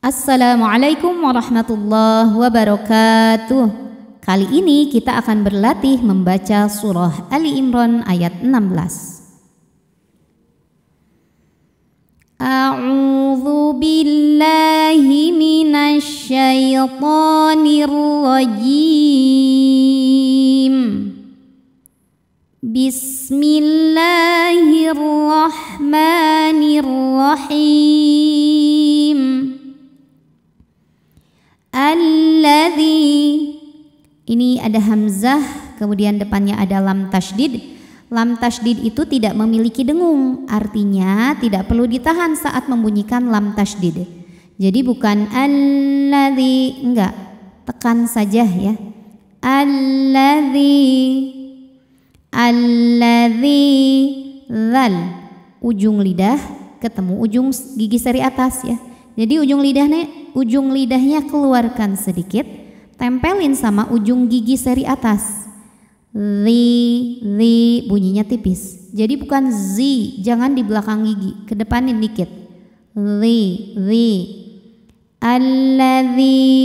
Assalamualaikum warahmatullahi wabarakatuh. Kali ini kita akan berlatih membaca surah Ali Imran ayat 16. A'udzu billahi minasy rajim. Bismillahirrahmanirrahim. alladhi ini ada hamzah kemudian depannya ada lam tashdid Lam tashdid itu tidak memiliki dengung, artinya tidak perlu ditahan saat membunyikan lam tashdid Jadi bukan alladhi enggak, tekan saja ya. alladhi alladhi zal ujung lidah ketemu ujung gigi seri atas ya. Jadi ujung lidahnya ujung lidahnya keluarkan sedikit, tempelin sama ujung gigi seri atas. Li, li, bunyinya tipis. Jadi bukan z, jangan di belakang gigi, kedepanin dikit. Li, li. Alladhi.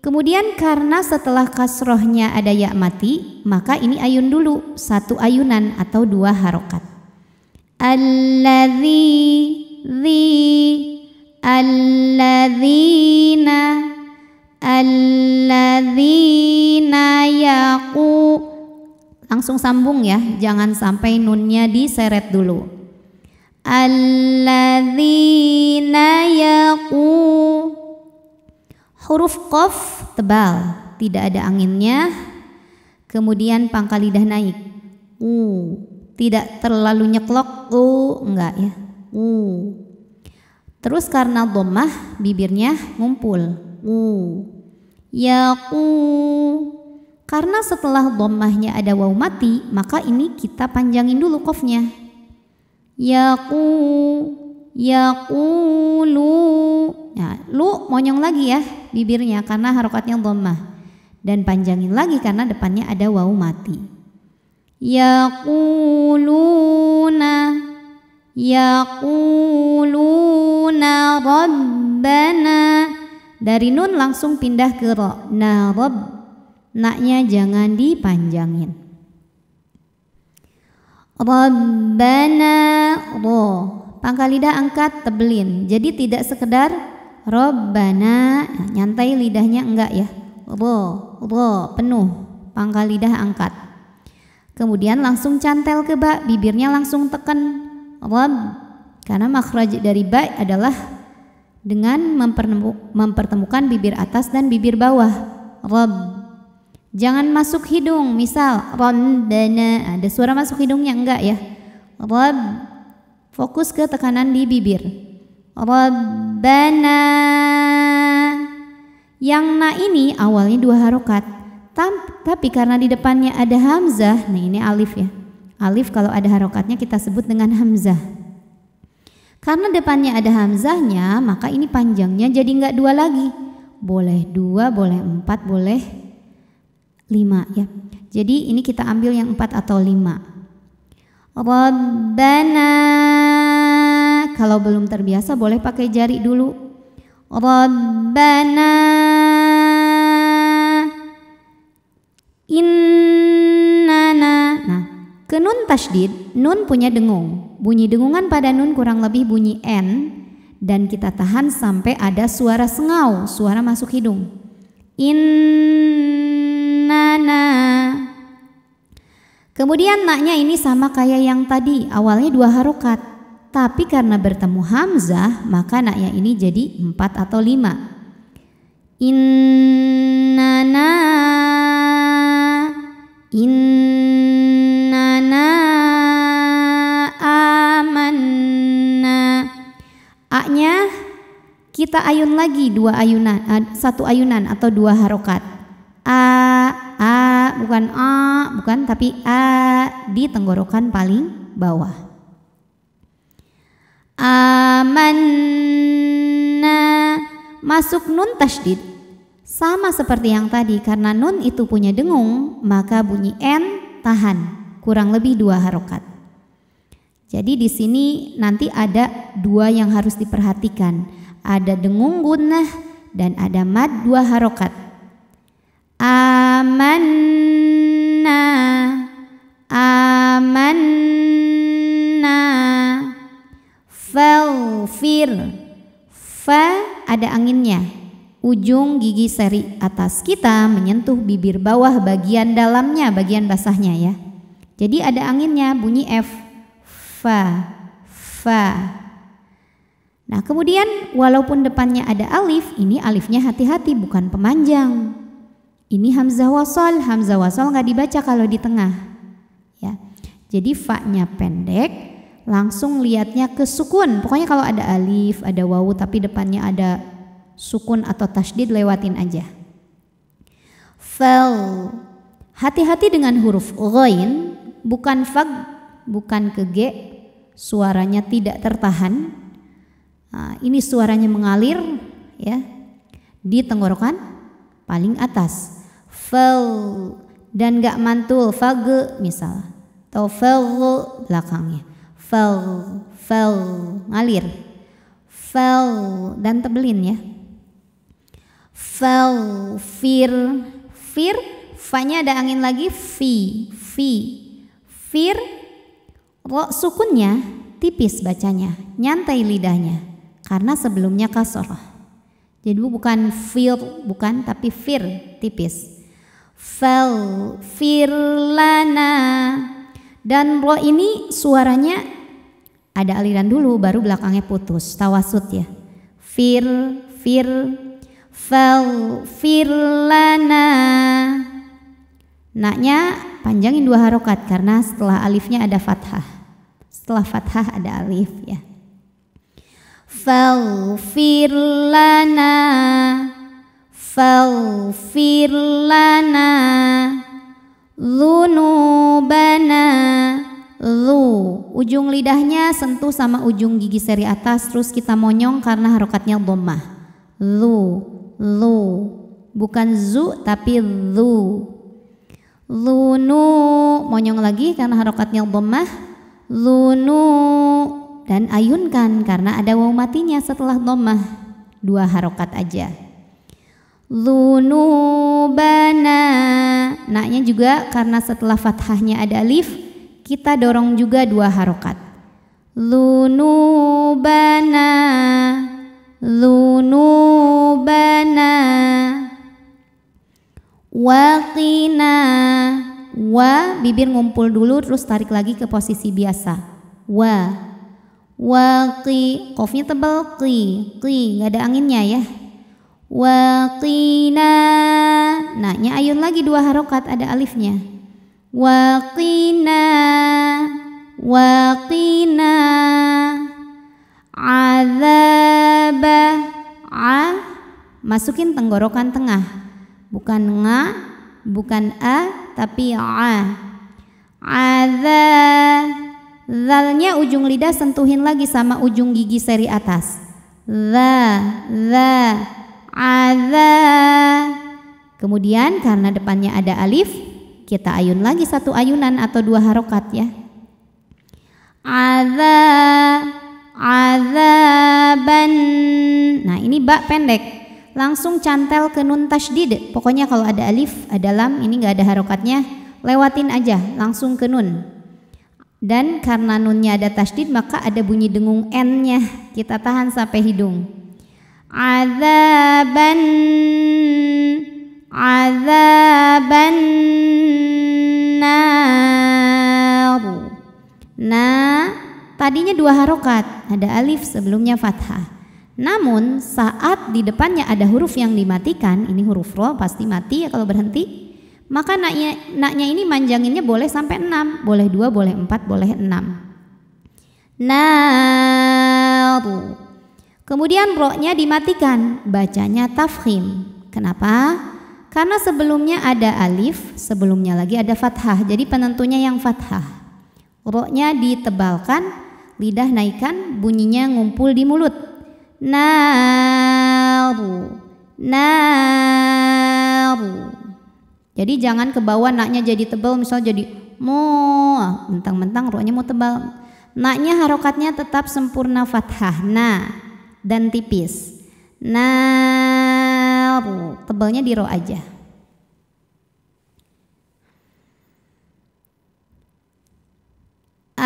Kemudian karena setelah kasrohnya ada ya mati, maka ini ayun dulu, satu ayunan atau dua harokat. Alladhi, li alladzina alladzina yaqu langsung sambung ya jangan sampai nunnya diseret dulu alladzina yaqu huruf qaf tebal tidak ada anginnya kemudian pangkal lidah naik u tidak terlalu nyeklok u enggak ya u Terus karena domah bibirnya ngumpul. Ya ku Karena setelah domahnya ada waw mati, maka ini kita panjangin dulu kofnya. Ya ku ya Nah, lu monyong lagi ya bibirnya karena harokatnya domah. Dan panjangin lagi karena depannya ada waw mati. Ya kulu yaquluna rabbana dari nun langsung pindah ke ro na rob naknya jangan dipanjangin rabbana ro pangkal lidah angkat tebelin jadi tidak sekedar rabbana nyantai lidahnya enggak ya ro ro penuh pangkal lidah angkat kemudian langsung cantel ke bak bibirnya langsung tekan Rob karena makhraj dari baik adalah dengan mempertemukan bibir atas dan bibir bawah. Rob Jangan masuk hidung, misal Rabbana ada suara masuk hidungnya enggak ya? Rob Fokus ke tekanan di bibir. Rabbana Yang na ini awalnya dua harokat, tapi karena di depannya ada hamzah, nah ini alif ya. Alif kalau ada harokatnya kita sebut dengan hamzah. Karena depannya ada hamzahnya, maka ini panjangnya jadi nggak dua lagi. Boleh dua, boleh empat, boleh lima ya. Jadi ini kita ambil yang empat atau lima. Rabbana kalau belum terbiasa boleh pakai jari dulu. Rabbana in ke nun tasdid, nun punya dengung. Bunyi dengungan pada nun kurang lebih bunyi N dan kita tahan sampai ada suara sengau, suara masuk hidung. Innana. Kemudian naknya ini sama kayak yang tadi, awalnya dua harokat. Tapi karena bertemu hamzah, maka naknya ini jadi empat atau lima. Innana. Innana. haknya kita ayun lagi dua ayunan, satu ayunan atau dua harokat. A, a, bukan a, bukan tapi a di tenggorokan paling bawah. Amanna masuk nun tasdid sama seperti yang tadi karena nun itu punya dengung maka bunyi n tahan kurang lebih dua harokat. Jadi di sini nanti ada dua yang harus diperhatikan. Ada dengung gunnah dan ada mad dua harokat. Amanna, amanna, falfir, fa ada anginnya. Ujung gigi seri atas kita menyentuh bibir bawah bagian dalamnya, bagian basahnya ya. Jadi ada anginnya bunyi F fa fa Nah, kemudian walaupun depannya ada alif, ini alifnya hati-hati bukan pemanjang. Ini hamzah wasol, hamzah wasol nggak dibaca kalau di tengah. Ya. Jadi fa-nya pendek, langsung lihatnya ke sukun. Pokoknya kalau ada alif, ada wawu tapi depannya ada sukun atau tasdid lewatin aja. Fal, Hati-hati dengan huruf ghain, bukan fag, bukan ke g, suaranya tidak tertahan. Nah, ini suaranya mengalir ya di tenggorokan paling atas. Fel dan gak mantul fage misal atau fel belakangnya. Fel, fel ngalir. Fel dan tebelin ya. Fel, fir, fir, fanya ada angin lagi, fi, fi, fir, Rok sukunnya tipis bacanya, nyantai lidahnya karena sebelumnya kasroh. Jadi bukan fir, bukan tapi fir tipis. Fal firlana dan ro ini suaranya ada aliran dulu baru belakangnya putus tawasut ya. Fir fir fal firlana. Naknya panjangin dua harokat karena setelah alifnya ada fathah. Setelah fathah ada alif ya. Faghfir lana Faghfir lana dhunubana Lu Ujung lidahnya sentuh sama ujung gigi seri atas Terus kita monyong karena harokatnya domah Lu Lu Bukan zu tapi lu Lunu Monyong lagi karena harokatnya domah lunu dan ayunkan karena ada waw matinya setelah domah dua harokat aja. lunubana naknya juga karena setelah fathahnya ada alif kita dorong juga dua harokat. lunubana lunubana Waqina wa bibir ngumpul dulu terus tarik lagi ke posisi biasa wa wa qi kofnya tebal qi qi nggak ada anginnya ya waqina nanya ayun lagi dua harokat ada alifnya waqina waqina azaba a masukin tenggorokan tengah bukan nga bukan a tapi a ada zalnya ujung lidah sentuhin lagi sama ujung gigi seri atas za za ada kemudian karena depannya ada alif kita ayun lagi satu ayunan atau dua harokat ya ada azaban nah ini bak pendek langsung cantel ke nun tasdid. Pokoknya kalau ada alif, ada lam, ini nggak ada harokatnya, lewatin aja langsung ke nun. Dan karena nunnya ada tasdid maka ada bunyi dengung n-nya. Kita tahan sampai hidung. Azaban azaban nar. Nah, tadinya dua harokat, ada alif sebelumnya fathah. Namun saat di depannya ada huruf yang dimatikan, ini huruf roh pasti mati ya kalau berhenti. Maka naknya, naknya ini manjanginnya boleh sampai enam, boleh dua, boleh empat, boleh enam. Nah, Kemudian roknya dimatikan, bacanya tafhim. Kenapa? Karena sebelumnya ada alif, sebelumnya lagi ada fathah. Jadi penentunya yang fathah. Roknya ditebalkan, lidah naikkan, bunyinya ngumpul di mulut naru naru jadi jangan ke bawah naknya jadi tebal misal jadi mu ah, mentang-mentang ruangnya mau tebal naknya harokatnya tetap sempurna fathah na dan tipis naru tebalnya di ro aja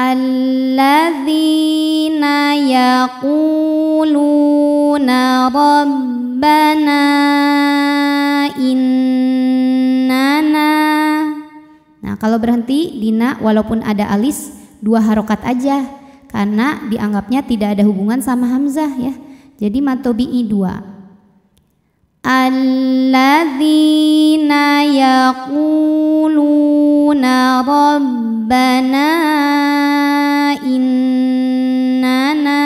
alladzina yaquluna Rabbana innana Nah kalau berhenti dina walaupun ada alis dua harokat aja karena dianggapnya tidak ada hubungan sama hamzah ya. Jadi matobi'i dua. الذين يقولون ربنا إننا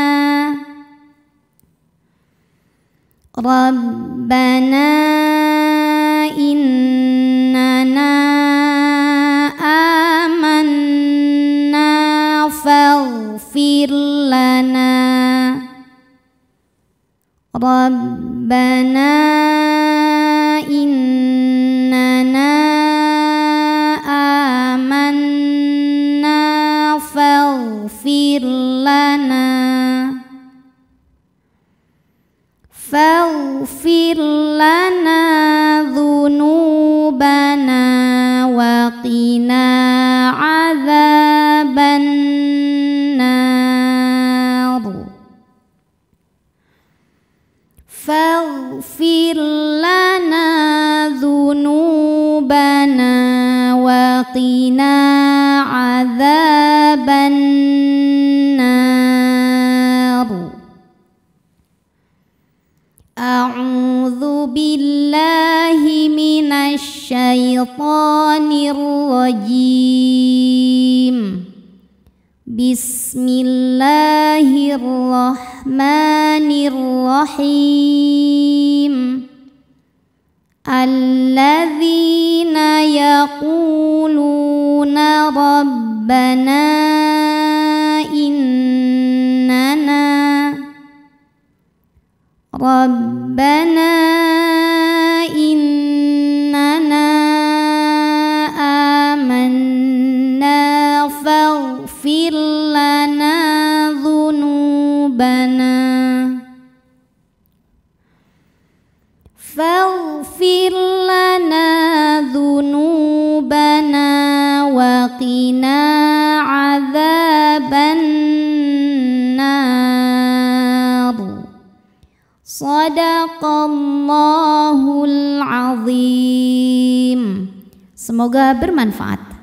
ربنا إننا آمنا فاغفر لنا ربنا بالله من الشيطان الرجيم بسم الله الرحمن الرحيم الذين يقولون ربنا ربنا إننا آمنا فاغفر لنا Semoga bermanfaat.